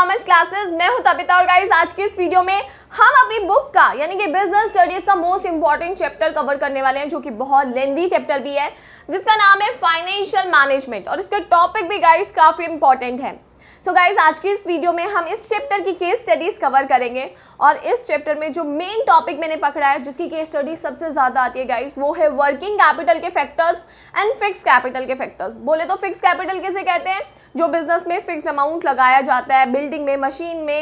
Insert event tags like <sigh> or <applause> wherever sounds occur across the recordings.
Commerce classes मैं हूं तबिता और गाइस आज की इस वीडियो में हम अपनी बुक का यानी कि बिजनेस स्टडीज का मोस्ट इंपॉर्टेंट चैप्टर कवर करने वाले हैं जो कि बहुत लेंदी चैप्टर भी है जिसका नाम है फाइनेंशियल मैनेजमेंट और इसका टॉपिक भी गाइस काफ़ी इंपॉर्टेंट है सो so गाइज आज की इस वीडियो में हम इस चैप्टर की केस स्टडीज़ कवर करेंगे और इस चैप्टर में जो मेन टॉपिक मैंने पकड़ा है जिसकी केस स्टडी सबसे ज़्यादा आती है गाइज वो है वर्किंग कैपिटल के फैक्टर्स एंड फिक्स कैपिटल के फैक्टर्स बोले तो फिक्स कैपिटल किसे कहते हैं जो बिजनेस में फिक्स अमाउंट लगाया जाता है बिल्डिंग में मशीन में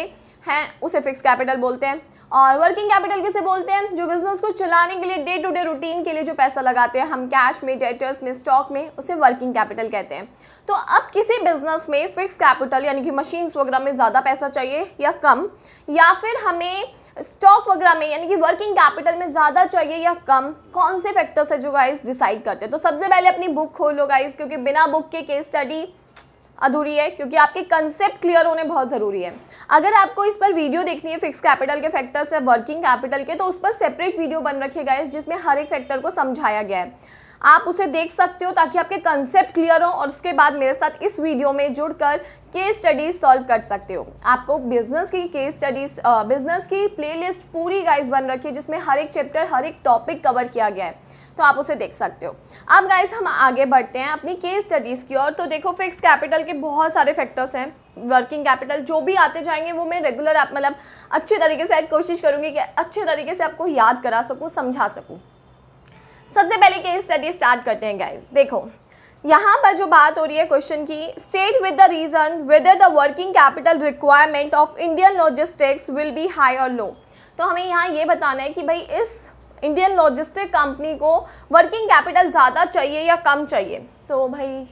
हैं उसे फिक्स कैपिटल बोलते हैं और वर्किंग कैपिटल किसे बोलते हैं जो बिजनेस को चलाने के लिए डे टू डे रूटीन के लिए जो पैसा लगाते हैं हम कैश में डेटर्स में स्टॉक में उसे वर्किंग कैपिटल कहते हैं तो अब किसी बिजनेस में फिक्स कैपिटल यानी कि मशीन्स वगैरह में ज़्यादा पैसा चाहिए या कम या फिर हमें स्टॉक वगैरह में यानी कि वर्किंग कैपिटल में ज़्यादा चाहिए या कम कौन से फैक्टर्स है जो गाइस डिसाइड करते हैं तो सबसे पहले अपनी बुक खोलो गाइस क्योंकि बिना बुक के केस स्टडी अधूरी है क्योंकि आपके कंसेप्ट क्लियर होने बहुत ज़रूरी है अगर आपको इस पर वीडियो देखनी है फिक्स कैपिटल के फैक्टर्स या वर्किंग कैपिटल के तो उस पर सेपरेट वीडियो बन रखे गए जिसमें हर एक फैक्टर को समझाया गया है आप उसे देख सकते हो ताकि आपके कंसेप्ट क्लियर हो और उसके बाद मेरे साथ इस वीडियो में जुड़कर केस स्टडीज सॉल्व कर सकते हो आपको बिजनेस की केस स्टडीज बिजनेस की प्लेलिस्ट पूरी गाइस बन रखी है जिसमें हर एक चैप्टर हर एक टॉपिक कवर किया गया है तो आप उसे देख सकते हो अब गाइस हम आगे बढ़ते हैं अपनी केस स्टडीज़ की ओर तो देखो फिक्स कैपिटल के बहुत सारे फैक्टर्स हैं वर्किंग कैपिटल जो भी आते जाएंगे वो मैं रेगुलर आप मतलब अच्छे तरीके से कोशिश करूँगी कि अच्छे तरीके से आपको याद करा सकूँ समझा सकूँ सबसे पहले केस स्टडी स्टार्ट करते हैं गाइज देखो यहाँ पर जो बात हो रही है क्वेश्चन की state with the reason whether the working capital requirement of Indian logistics will be high और लो तो हमें यहाँ ये बताना है कि भाई इस इंडियन लॉजिस्टिक कंपनी को वर्किंग कैपिटल ज़्यादा चाहिए या कम चाहिए तो भाई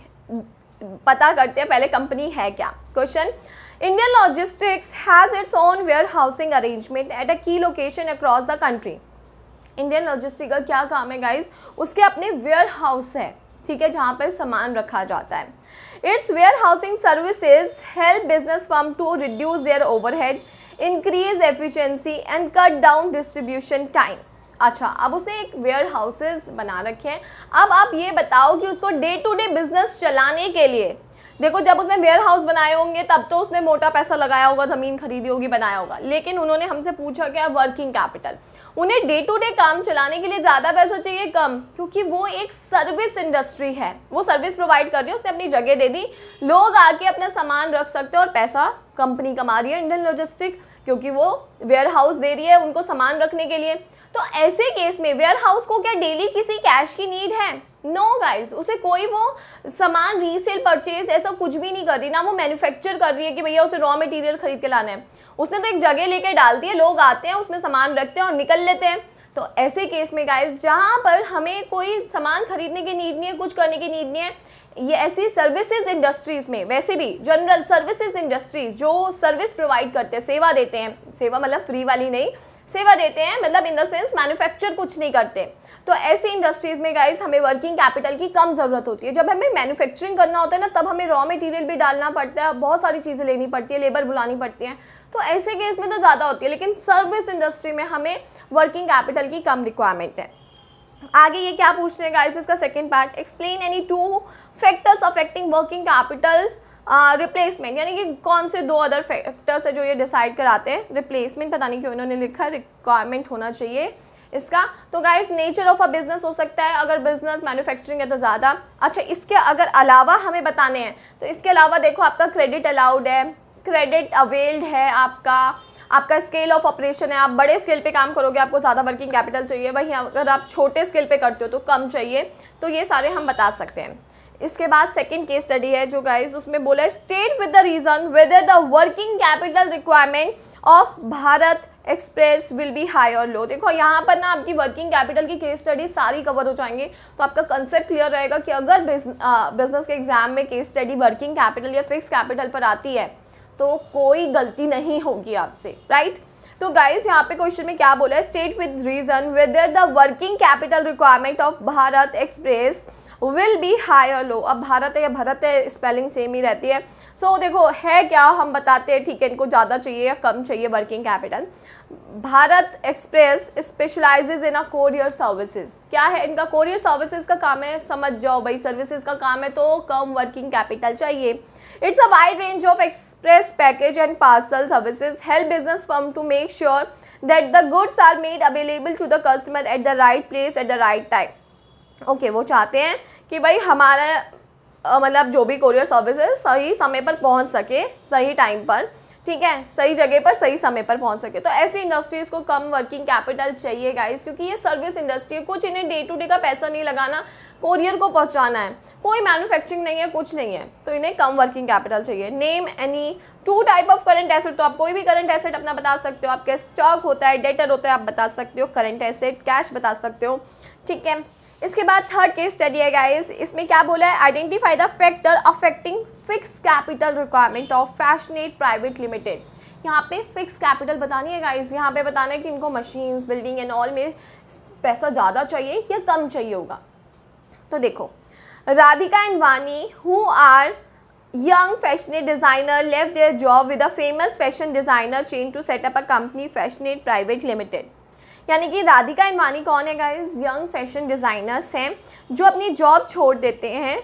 पता करते हैं पहले कंपनी है क्या question Indian logistics has its own warehousing arrangement at a key location across the country Indian logistic का क्या काम है गाइज उसके अपने वेयर हाउस है ठीक है जहाँ पर सामान रखा जाता है its warehousing services help business form to reduce their overhead increase efficiency and cut down distribution time अच्छा अब उसने एक वेयर हाउसेज बना रखे हैं अब आप ये बताओ कि उसको डे टू डे बिजनेस चलाने के लिए देखो जब उसने वेयर हाउस बनाए होंगे तब तो उसने मोटा पैसा लगाया होगा ज़मीन खरीदी होगी बनाया होगा लेकिन उन्होंने हमसे पूछा क्या वर्किंग कैपिटल उन्हें डे टू डे काम चलाने के लिए ज़्यादा पैसा चाहिए कम क्योंकि वो एक सर्विस इंडस्ट्री है वो सर्विस प्रोवाइड कर रही है उसने अपनी जगह दे दी लोग आके अपना सामान रख सकते हैं और पैसा कंपनी कमा रही है इंडियन लॉजिस्टिक क्योंकि वो वेयर हाउस दे रही है उनको सामान रखने के लिए तो ऐसे केस में वेयर हाउस को क्या डेली किसी कैश की नीड है नो no गाइस उसे कोई वो सामान रीसेल परचेज ऐसा कुछ भी नहीं कर रही ना वो मैन्युफैक्चर कर रही है कि भैया उसे रॉ मटेरियल खरीद के लाना है उसने तो एक जगह लेके डाल दी है लोग आते हैं उसमें सामान रखते हैं और निकल लेते हैं तो ऐसे केस में गाइस जहाँ पर हमें कोई सामान खरीदने की नीड नहीं है कुछ करने की नीड नहीं है ये ऐसी सर्विसेज इंडस्ट्रीज़ में वैसे भी जनरल सर्विसेज इंडस्ट्रीज़ जो सर्विस प्रोवाइड करते हैं सेवा देते हैं सेवा मतलब फ्री वाली नहीं सेवा देते हैं मतलब इन द सेंस मैन्युफैक्चर कुछ नहीं करते तो ऐसी इंडस्ट्रीज़ में गाइज हमें वर्किंग कैपिटल की कम ज़रूरत होती है जब हमें मैन्युफैक्चरिंग करना होता है ना तब हमें रॉ मटेरियल भी डालना पड़ता है बहुत सारी चीज़ें लेनी पड़ती है लेबर बुलानी पड़ती है तो ऐसे केस में तो ज़्यादा होती है लेकिन सर्विस इंडस्ट्री में हमें वर्किंग कैपिटल की कम रिक्वायरमेंट है आगे ये क्या पूछते हैं गाइज इसका second part explain any two factors affecting working capital replacement यानी कि कौन से दो अदर फैक्टर्स है जो ये डिसाइड कराते हैं रिप्लेसमेंट पता नहीं क्यों इन्होंने लिखा रिक्वायरमेंट होना चाहिए इसका तो guys nature of a business हो सकता है अगर बिजनेस मैन्युफैक्चरिंग है तो ज़्यादा अच्छा इसके अगर अलावा हमें बताने हैं तो इसके अलावा देखो आपका क्रेडिट अलाउड है क्रेडिट अवेल्ड है आपका आपका स्केल ऑफ ऑपरेशन है आप बड़े स्केल पे काम करोगे आपको ज़्यादा वर्किंग कैपिटल चाहिए वहीं अगर आप छोटे स्केल पे करते हो तो कम चाहिए तो ये सारे हम बता सकते हैं इसके बाद सेकंड केस स्टडी है जो गाइस उसमें बोला है state with the reason whether the working capital requirement of Bharat express will be high और लो देखो यहाँ पर ना आपकी वर्किंग कैपिटल की केस स्टडी सारी कवर हो जाएंगी तो आपका कंसेप्ट क्लियर रहेगा कि अगर बिजनेस के एग्जाम में केस स्टडी वर्किंग कैपिटल या फिक्स कैपिटल पर आती है तो कोई गलती नहीं होगी आपसे राइट तो गाइज यहाँ पे क्वेश्चन में क्या बोला है state with reason whether the working capital requirement of Bharat express will be high और लो अब भारत है या भरत है स्पेलिंग सेम ही रहती है सो so, देखो है क्या हम बताते हैं ठीक है इनको ज़्यादा चाहिए या कम चाहिए working capital Bharat express specializes in a courier services क्या है इनका कोरियर सर्विसेज का काम है समझ जाओ भाई सर्विसेज का काम है तो कम वर्किंग कैपिटल चाहिए it's a wide range of express package and parcel services help business firm to make sure that the goods are made available to the customer at the right place at the right time okay okay, वो चाहते हैं कि भाई हमारा मतलब जो भी courier service है सही समय पर पहुंच सके सही टाइम पर ठीक है सही जगह पर सही समय पर पहुंच सके तो ऐसी इंडस्ट्रीज़ को कम वर्किंग कैपिटल चाहिए गाइस क्योंकि ये सर्विस इंडस्ट्री है कुछ इन्हें डे टू डे का पैसा नहीं लगाना कोरियर को पहुंचाना है कोई मैन्युफैक्चरिंग नहीं है कुछ नहीं है तो इन्हें कम वर्किंग कैपिटल चाहिए name any two type of current asset तो आप कोई भी करंट एसेट अपना बता सकते हो आपके स्टॉक होता है डेटर होता है आप बता सकते हो करंट एसेट कैश बता सकते हो ठीक है इसके बाद थर्ड केस स्टडी है गाइज इसमें क्या बोला है identify the factor affecting fix capital requirement of fashionate private limited यहाँ पे फिक्स कैपिटल बतानी है गाइज यहाँ पे बताना है कि इनको मशीन्स बिल्डिंग एंड ऑल में पैसा ज़्यादा चाहिए या कम चाहिए होगा तो देखो Radhika and Vani who are young fashionate designer लेव their job with a famous fashion designer change to set up a company fashionate private limited यानी कि राधिका इनवानी कौन है गाइज यंग फैशन डिज़ाइनर्स हैं जो अपनी जॉब छोड़ देते हैं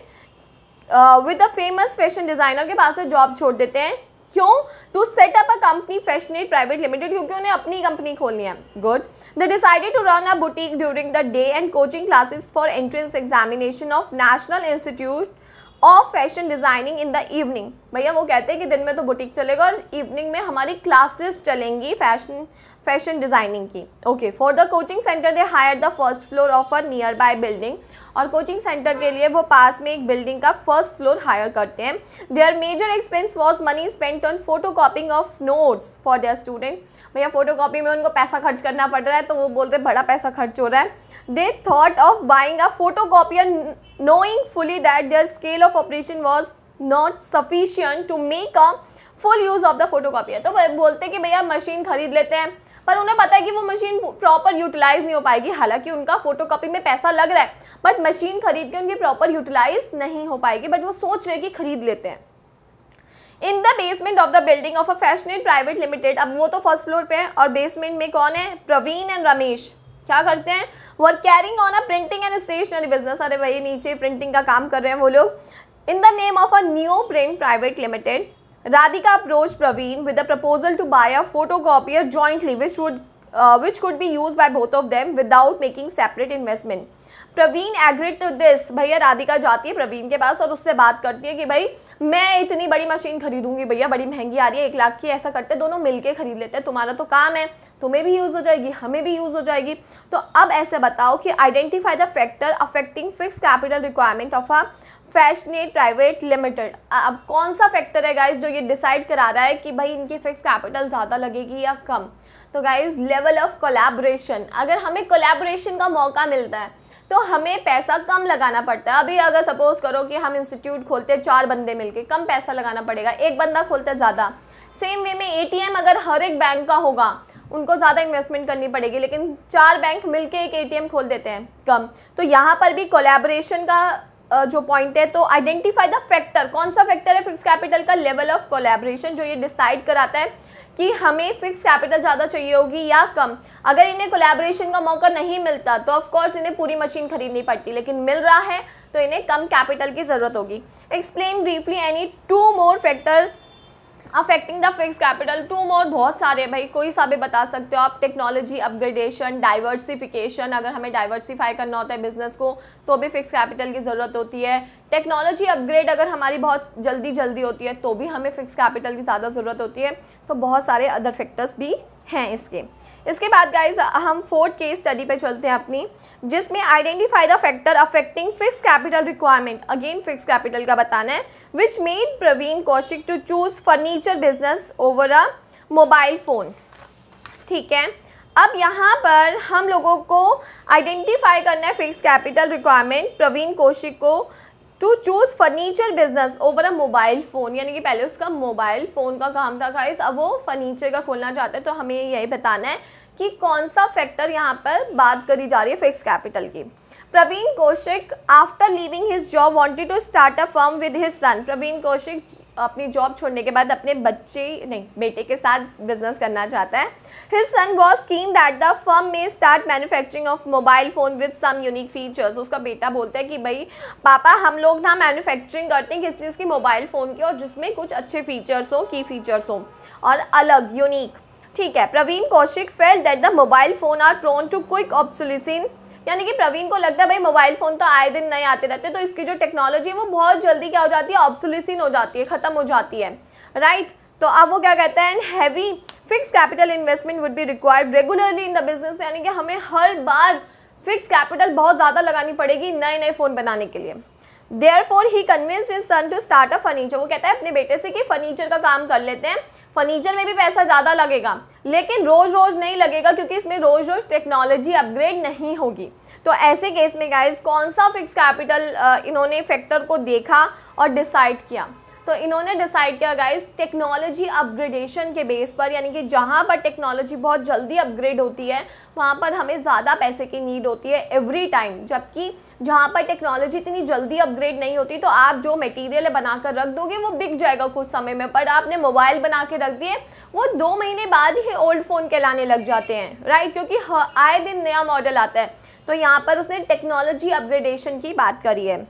with a famous fashion designer के पास से जॉब छोड़ देते हैं क्यों to set up a company fashionate private limited क्योंकि उन्हें अपनी कंपनी खोलनी है good the decided to run a boutique during the day and coaching classes for entrance examination of national institute of fashion designing in the evening भैया वो कहते हैं कि दिन में तो बुटीक चलेगा और इवनिंग में हमारी क्लासेस चलेंगी फैशन फैशन डिज़ाइनिंग की okay for the coaching centre they hired the first floor of a nearby building और कोचिंग सेंटर के लिए वो पास में एक बिल्डिंग का फर्स्ट फ्लोर हायर करते हैं their major expense was money spent on photo copying of notes for their student भैया फोटोकॉपी में उनको पैसा खर्च करना पड़ रहा है तो वो बोल रहे बड़ा पैसा खर्च हो रहा है they thought of buying a photo copier knowing fully that their scale of operation was not sufficient to make a full use of the photo copier तो बोलते कि भैया मशीन खरीद लेते हैं पर उन्हें पता है कि वो मशीन प्रॉपर यूटिलाइज नहीं हो पाएगी हालांकि उनका फोटोकॉपी में पैसा लग रहा है बट मशीन खरीद के उनकी प्रॉपर यूटिलाइज नहीं हो पाएगी बट वो सोच रहे कि खरीद लेते हैं in the basement of the building of a fashionate private limited अब वो तो फर्स्ट फ्लोर पे है और बेसमेंट में कौन है प्रवीण एंड रमेश क्या करते हैं वो are carrying on a printing and stationery business अरे भाई नीचे प्रिंटिंग का काम कर रहे हैं वो लोग in the name of a new print private limited Radhika approach Praveen with a proposal to buy a photo jointly, jointly which would which could be use by both of them without making separate investment Praveen agreed to this दिस भैया राधिका जाती है प्रवीण के पास और उससे बात करती है कि भाई मैं इतनी बड़ी मशीन खरीदूंगी भैया बड़ी महंगी आ रही है एक लाख की ऐसा करते दोनों मिलके खरीद लेते हैं तुम्हारा तो काम है तुम्हें भी यूज़ हो जाएगी हमें भी यूज़ हो जाएगी तो अब ऐसे बताओ कि identify the factor affecting fix capital requirement of a fashionate private limited अब कौन सा फैक्टर है गाइज जो ये डिसाइड करा रहा है कि भाई इनकी फिक्स कैपिटल ज़्यादा लगेगी या कम तो गाइज लेवल ऑफ कोलेबोरेशन अगर हमें कोलेबोरेशन का मौका मिलता है तो हमें पैसा कम लगाना पड़ता है अभी अगर सपोज़ करो कि हम इंस्टीट्यूट खोलते हैं चार बंदे मिलके कम पैसा लगाना पड़ेगा एक बंदा खोलता है ज़्यादा सेम वे में एटीएम अगर हर एक बैंक का होगा उनको ज़्यादा इन्वेस्टमेंट करनी पड़ेगी लेकिन चार बैंक मिलके एक एटीएम खोल देते हैं कम तो यहाँ पर भी कोलैबोरेशन का जो पॉइंट है तो आइडेंटिफाई द फैक्टर कौन सा फैक्टर है फिक्स कैपिटल का लेवल ऑफ कोलेब्रेशन जो ये डिसाइड कराता है कि हमें फिक्स कैपिटल ज़्यादा चाहिए होगी या कम अगर इन्हें कोलेबोरेशन का मौका नहीं मिलता तो ऑफकोर्स इन्हें पूरी मशीन खरीदनी पड़ती लेकिन मिल रहा है तो इन्हें कम कैपिटल की ज़रूरत होगी explain briefly any two more factor affecting the fix capital two more बहुत सारे भाई कोई सा भी बता सकते हो आप टेक्नोलॉजी अपग्रेडेशन डाइवर्सिफिकेशन अगर हमें डाइवर्सिफाई करना होता है बिजनेस को तो भी फिक्स कैपिटल की ज़रूरत होती है टेक्नोलॉजी अपग्रेड अगर हमारी बहुत जल्दी जल्दी होती है तो भी हमें फिक्स कैपिटल की ज़्यादा ज़रूरत होती है तो बहुत सारे अदर फैक्टर्स भी हैं इसके इसके बाद गाइज हम फोर्थ केस स्टडी पे चलते हैं अपनी जिसमें identify the factor affecting fix capital requirement again fix capital का बताना है which made Praveen Kaushik to choose furniture business over a mobile phone ठीक है अब यहाँ पर हम लोगों को आइडेंटिफाई करना है fix capital requirement Praveen Kaushik को to choose furniture business over a mobile phone यानी कि पहले उसका मोबाइल फ़ोन का काम था गाइस अब वो फर्नीचर का खोलना चाहते हैं तो हमें यही बताना है कि कौन सा फैक्टर यहाँ पर बात करी जा रही है फिक्स कैपिटल की Praveen Kaushik after leaving his job wanted to start a firm with his son Praveen Kaushik अपनी जॉब छोड़ने के बाद अपने बच्चे नहीं बेटे के साथ बिजनेस करना चाहता है his son was keen that the firm में start manufacturing of mobile phone with some unique features उसका बेटा बोलता है कि भाई पापा हम लोग ना मैन्युफैक्चरिंग करते हैं किस चीज़ की मोबाइल फ़ोन की और जिसमें कुछ अच्छे फीचर्स हों की फीचर्स हों और अलग यूनिक ठीक है Praveen Kaushik felt that the mobile phone are prone to quick obsolescence यानी कि प्रवीण को लगता है भाई मोबाइल फ़ोन तो आए दिन नए आते रहते तो इसकी जो टेक्नोलॉजी है वो बहुत जल्दी क्या हो जाती है ऑब्सुलिसिन हो जाती है ख़त्म हो जाती है राइट right? तो अब वो क्या कहते हैं and heavy fix capital investment would be required regularly in the business यानी कि हमें हर बार फिक्स कैपिटल बहुत ज़्यादा लगानी पड़ेगी नए नए फ़ोन बनाने के लिए therefore he convince his son to start a furniture वो कहता है अपने बेटे से कि फर्नीचर का काम कर लेते हैं फर्नीचर में भी पैसा ज़्यादा लगेगा लेकिन रोज़ रोज़ नहीं लगेगा क्योंकि इसमें रोज़ रोज़ टेक्नोलॉजी अपग्रेड नहीं होगी तो ऐसे केस में गाइज कौन सा फिक्स कैपिटल इन्होंने फैक्टर को देखा और डिसाइड किया तो इन्होंने डिसाइड किया गाइज टेक्नोलॉजी अपग्रेडेशन के बेस पर यानी कि जहाँ पर टेक्नोलॉजी बहुत जल्दी अपग्रेड होती है वहाँ पर हमें ज़्यादा पैसे की नीड होती है एवरी टाइम जबकि जहाँ पर टेक्नोलॉजी इतनी जल्दी अपग्रेड नहीं होती तो आप जो मटेरियल बना कर रख दोगे वो बिक जाएगा कुछ समय में पर आपने मोबाइल बना के रख दिए वो दो महीने बाद ही ओल्ड फ़ोन कहलाने लग जाते हैं राइट क्योंकि आए दिन नया मॉडल आता है तो यहाँ पर उसने टेक्नोलॉजी अपग्रेडेशन की बात करी है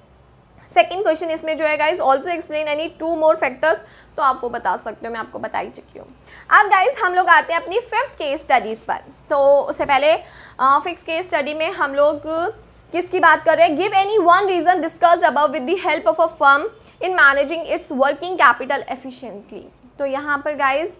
सेकेंड क्वेश्चन इसमें जो है guys also explain any two more factors तो आप वो बता सकते हो मैं आपको बता ही चुकी हूँ अब गाइज हम लोग आते हैं अपनी फिफ्थ केस स्टडीज़ पर तो उससे पहले फिफ्थ केस स्टडी में हम लोग किसकी बात कर रहे हैं give any one reason discuss above with the help of a firm in managing its working capital efficiently तो यहाँ पर गाइज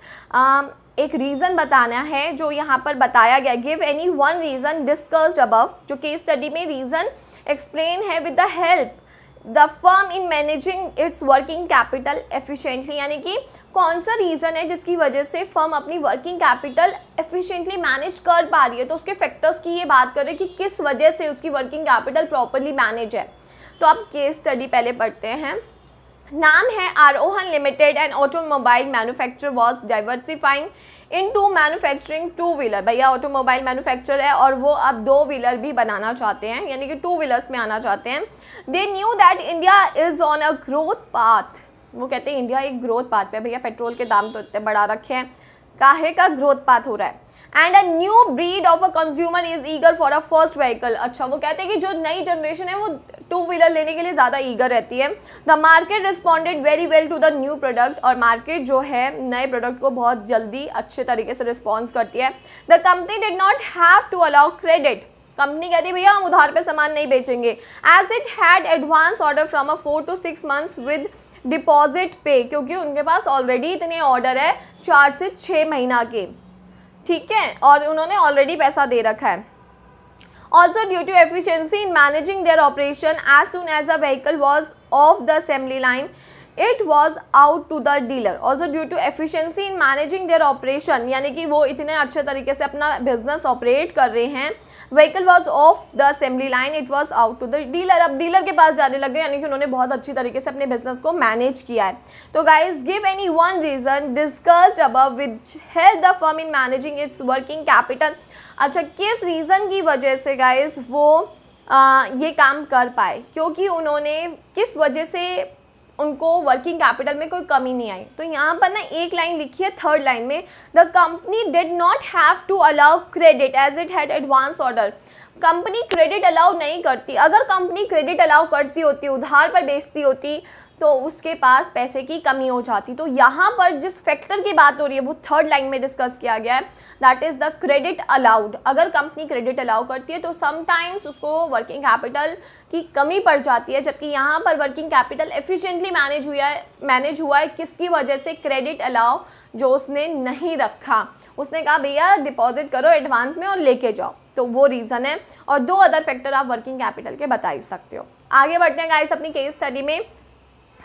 एक रीज़न बताना है जो यहाँ पर बताया गया give any one reason discussed above जो केस स्टडी में रीज़न एक्सप्लेन है with the help the firm in managing its working capital efficiently यानी कि कौन सा रीज़न है जिसकी वजह से फर्म अपनी वर्किंग कैपिटल एफिशिएंटली मैनेज कर पा रही है तो उसके फैक्टर्स की ये बात करें कि किस वजह से उसकी वर्किंग कैपिटल प्रॉपरली मैनेज है तो आप केस स्टडी पहले पढ़ते हैं नाम है Arohan limited and automobile manufacture was diversifying into manufacturing two wheeler भैया ऑटोमोबाइल मैन्युफैक्चर है और वो अब दो व्हीलर भी बनाना चाहते हैं यानी कि टू व्हीलर्स में आना चाहते हैं they knew that India is on a growth path वो कहते हैं इंडिया एक ग्रोथ पाथ पे भैया पेट्रोल के दाम तो इतने बढ़ा रखे हैं काहे का ग्रोथ पाथ हो रहा है and a new breed of a consumer is eager for a first vehicle अच्छा वो कहते हैं कि जो नई जनरेशन है वो टू व्हीलर लेने के लिए ज़्यादा ईगर रहती है the market responded very well to the new product और मार्केट जो है नए प्रोडक्ट को बहुत जल्दी अच्छे तरीके से रिस्पॉन्स करती है the company did not have to allow credit company कहती है भैया हम उधार पे सामान नहीं बेचेंगे as it had advance order from a four to six months with deposit पे क्योंकि उनके पास ऑलरेडी इतने ऑर्डर है चार से छः महीना के ठीक है और उन्होंने ऑलरेडी पैसा दे रखा है also due to efficiency in managing their operation as soon as a vehicle was off the assembly line it was out to the dealer also due to efficiency in managing their operation यानी कि वो इतने अच्छे तरीके से अपना business operate कर रहे हैं vehicle was off the assembly line it was out to the dealer अब डीलर के पास जाने लग गए यानी कि उन्होंने बहुत अच्छी तरीके से अपने बिजनेस को मैनेज किया है तो guys give any one reason discussed above which help the firm in managing its working capital अच्छा किस रीज़न की वजह से गाइज वो आ, ये काम कर पाए क्योंकि उन्होंने किस वजह से उनको वर्किंग कैपिटल में कोई कमी नहीं आई तो यहाँ पर ना एक लाइन लिखी है थर्ड लाइन में the company did not have to allow credit as it had advance order company credit allow नहीं करती अगर कंपनी क्रेडिट अलाउ करती होती उधार पर बेचती होती तो उसके पास पैसे की कमी हो जाती तो यहाँ पर जिस फैक्टर की बात हो रही है वो थर्ड लाइन में डिस्कस किया गया है that is the credit allowed अगर कंपनी क्रेडिट अलाउ करती है तो समटाइम्स उसको वर्किंग कैपिटल की कमी पड़ जाती है जबकि यहाँ पर वर्किंग कैपिटल एफिशिएंटली मैनेज हुआ है मैनेज हुआ है किसकी वजह से क्रेडिट अलाउ जो उसने नहीं रखा उसने कहा भैया डिपॉजिट करो एडवांस में और लेके जाओ तो वो रीज़न है और दो अदर फैक्टर आप वर्किंग कैपिटल के बता ही सकते हो आगे बढ़ते हैं गाइस अपनी केस स्टडी में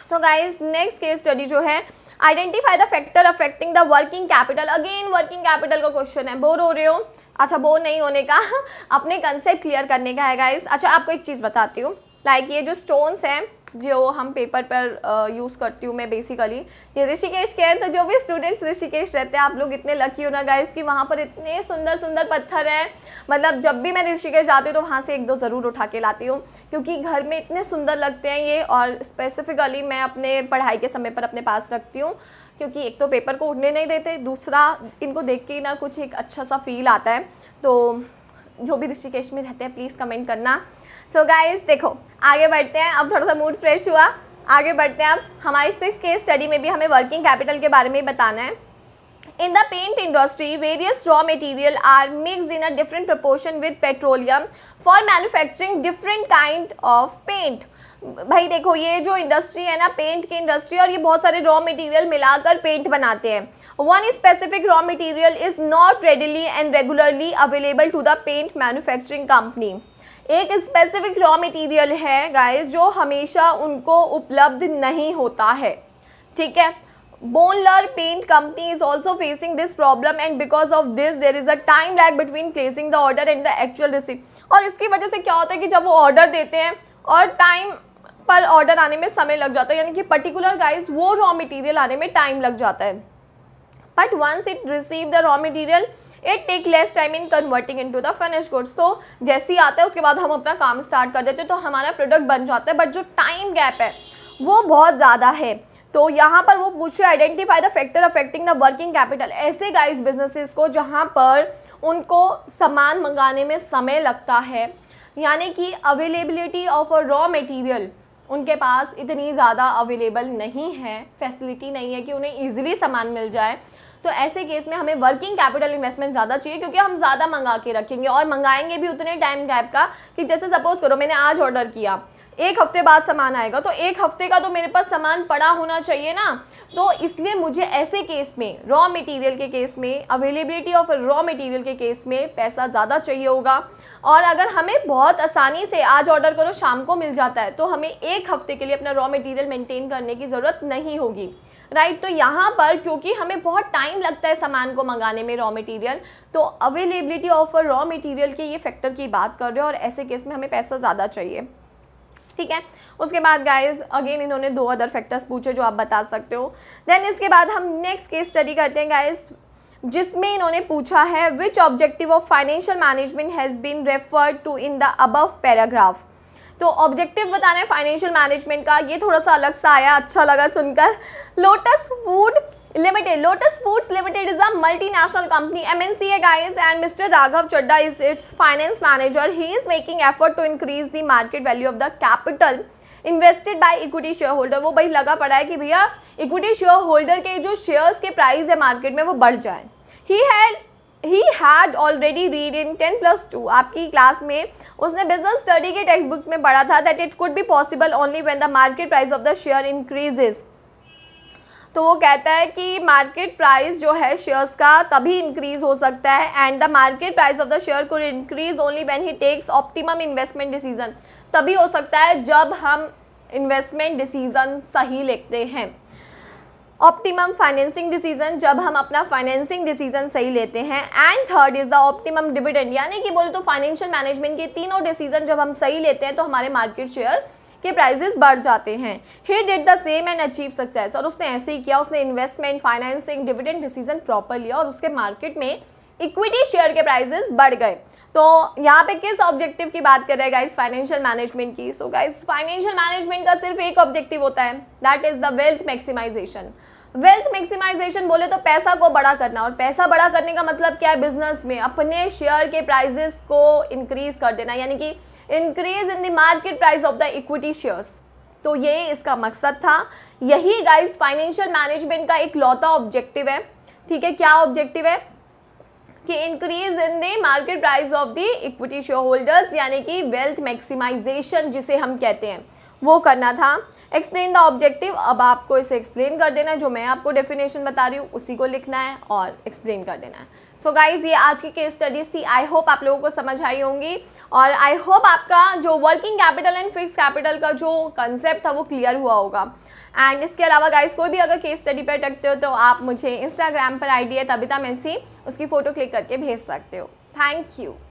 so guys next case study जो है identify the factor affecting the working capital again working capital का क्वेश्चन है बोर हो रहे हो अच्छा बोर नहीं होने का <laughs> अपने कंसेप्ट क्लियर करने का है गाइज अच्छा आपको एक चीज़ बताती हूँ लाइक like ये जो स्टोन्स हैं जो हम पेपर पर यूज़ करती हूँ मैं बेसिकली ये ऋषिकेश के हैं तो जो भी स्टूडेंट्स ऋषिकेश रहते हैं आप लोग इतने लकी हो ना गाइस कि वहाँ पर इतने सुंदर सुंदर पत्थर हैं मतलब जब भी मैं ऋषिकेश जाती हूँ तो वहाँ से एक दो ज़रूर उठा के लाती हूँ क्योंकि घर में इतने सुंदर लगते हैं ये और स्पेसिफ़िकली मैं अपने पढ़ाई के समय पर अपने पास रखती हूँ क्योंकि एक तो पेपर को उठने नहीं देते दूसरा इनको देख के ना कुछ एक अच्छा सा फील आता है तो जो भी ऋषिकेश में रहते हैं प्लीज़ कमेंट करना सो गाइज गाइस देखो आगे बढ़ते हैं अब थोड़ा सा मूड फ्रेश हुआ आगे बढ़ते हैं अब हमारी सिक्स के स्टडी में भी हमें वर्किंग कैपिटल के बारे में बताना है in the paint industry various raw material are mix in a different proportion with petroleum for manufacturing different kind of paint भाई देखो ये जो इंडस्ट्री है ना पेंट की इंडस्ट्री और ये बहुत सारे रॉ मटेरियल मिलाकर पेंट बनाते हैं one specific raw material is not readily and regularly available to the paint manufacturing company एक स्पेसिफिक रॉ मटेरियल है गाइस जो हमेशा उनको उपलब्ध नहीं होता है ठीक है Bonlar paint company is also facing this problem and because of this there is a time lag between placing the order and the actual receipt. और इसकी वजह से क्या होता है कि जब वो ऑर्डर देते हैं और टाइम पर ऑर्डर आने में समय लग जाता है यानी कि पर्टिकुलर गाइस वो रॉ मटेरियल आने में टाइम लग जाता है but once it receive the raw material it take less time in converting in to the finish goods तो जैसे ही आता है उसके बाद हम अपना काम स्टार्ट कर देते हैं तो हमारा प्रोडक्ट बन जाता है बट जो टाइम गैप है वो बहुत ज़्यादा है तो यहाँ पर वो पूछे identify the factor affecting the working capital ऐसे गाइज बिजनेसिस को जहाँ पर उनको सामान मंगाने में समय लगता है यानी कि availability of a raw material उनके पास इतनी ज़्यादा अवेलेबल नहीं है फैसिलिटी नहीं है कि उन्हें ईजिली सामान मिल जाए तो ऐसे केस में हमें वर्किंग कैपिटल इन्वेस्टमेंट ज़्यादा चाहिए क्योंकि हम ज़्यादा मंगा के रखेंगे और मंगाएंगे भी उतने टाइम गैप का कि जैसे सपोज करो मैंने आज ऑर्डर किया एक हफ्ते बाद सामान आएगा तो एक हफ्ते का तो मेरे पास सामान पड़ा होना चाहिए ना तो इसलिए मुझे ऐसे केस में रॉ मटेरियल के केस में अवेलेबिलिटी ऑफ रॉ मटेरियल के केस में पैसा ज़्यादा चाहिए होगा और अगर हमें बहुत आसानी से आज ऑर्डर करो शाम को मिल जाता है तो हमें एक हफ्ते के लिए अपना रॉ मटेरियल मेंटेन करने की ज़रूरत नहीं होगी राइट तो यहाँ पर क्योंकि हमें बहुत टाइम लगता है सामान को मंगाने में रॉ मटेरियल तो availability of a raw material के ये फैक्टर की बात कर रहे हो और ऐसे केस में हमें पैसा ज़्यादा चाहिए ठीक है उसके बाद गाइज अगेन इन्होंने दो अदर फैक्टर्स पूछे जो आप बता सकते हो देन इसके बाद हम नेक्स्ट केस स्टडी करते हैं गाइज जिसमें इन्होंने पूछा है which objective of financial management has been referred to in the above paragraph तो ऑब्जेक्टिव बताना है फाइनेंशियल मैनेजमेंट का ये थोड़ा सा अलग सा आया अच्छा लगा सुनकर Lotus Food Limited Lotus Foods Limited is a multinational company M N C A guys and mister Raghav Chadha is its finance manager he is making effort to increase the market value of the capital invested by equity share holder वो भाई लगा पड़ा है कि भैया equity share holder के जो shares के प्राइस है मार्केट में वो बढ़ जाए ही है he had already read in ten plus two आपकी क्लास में उसने बिजनेस स्टडी के टेक्स्ट बुक्स में पढ़ा था that it could be possible only when the market price of the share increases तो वो कहता है कि मार्केट प्राइस जो है शेयर्स का तभी इंक्रीज हो सकता है and the market price of the share could increase only when he takes optimum investment decision तभी हो सकता है जब हम इन्वेस्टमेंट डिसीजन सही लेते हैं ऑप्टिमम फाइनेंसिंग डिसीजन जब हम अपना फाइनेंसिंग डिसीजन सही लेते हैं and third is the optimum dividend यानी कि बोले तो फाइनेंशियल मैनेजमेंट के तीनों डिसीजन जब हम सही लेते हैं तो हमारे मार्केट शेयर के प्राइजेस बढ़ जाते हैं he did the same and achieve success और उसने ऐसे ही किया उसने investment financing dividend decision proper लिया और उसके मार्केट में इक्विटी शेयर के प्राइजेस बढ़ गए तो यहाँ पे किस ऑब्जेक्टिव की बात कर रहे हैं गाइस फाइनेंशियल मैनेजमेंट की सो गाइस फाइनेंशियल मैनेजमेंट का सिर्फ एक ऑब्जेक्टिव होता है that is the wealth maximisation wealth maximisation बोले तो पैसा को बड़ा करना और पैसा बड़ा करने का मतलब क्या है बिजनेस में अपने शेयर के प्राइजेस को इंक्रीज कर देना यानी कि increase in the market price of the equity shares तो ये इसका मकसद था यही गाइस फाइनेंशियल मैनेजमेंट का एक लौता ऑब्जेक्टिव है ठीक है क्या ऑब्जेक्टिव है कि increase in the market price of the equity share holders यानी कि वेल्थ मैक्सिमाइजेशन जिसे हम कहते हैं वो करना था एक्सप्लेन द ऑब्जेक्टिव अब आपको इसे एक्सप्लेन कर देना है जो मैं आपको डेफिनेशन बता रही हूँ उसी को लिखना है और एक्सप्लेन कर देना है सो so गाइज ये आज की केस स्टडीज़ थी आई होप आप लोगों को समझ आई होंगी और आई होप आपका जो working capital and fix capital का जो कंसेप्ट था वो क्लियर हुआ होगा एंड इसके अलावा गाइज कोई भी अगर केस स्टडी पर अटकते हो तो आप मुझे इंस्टाग्राम पर आई डी है तबिता मेसी उसकी फ़ोटो क्लिक करके भेज सकते हो थैंक यू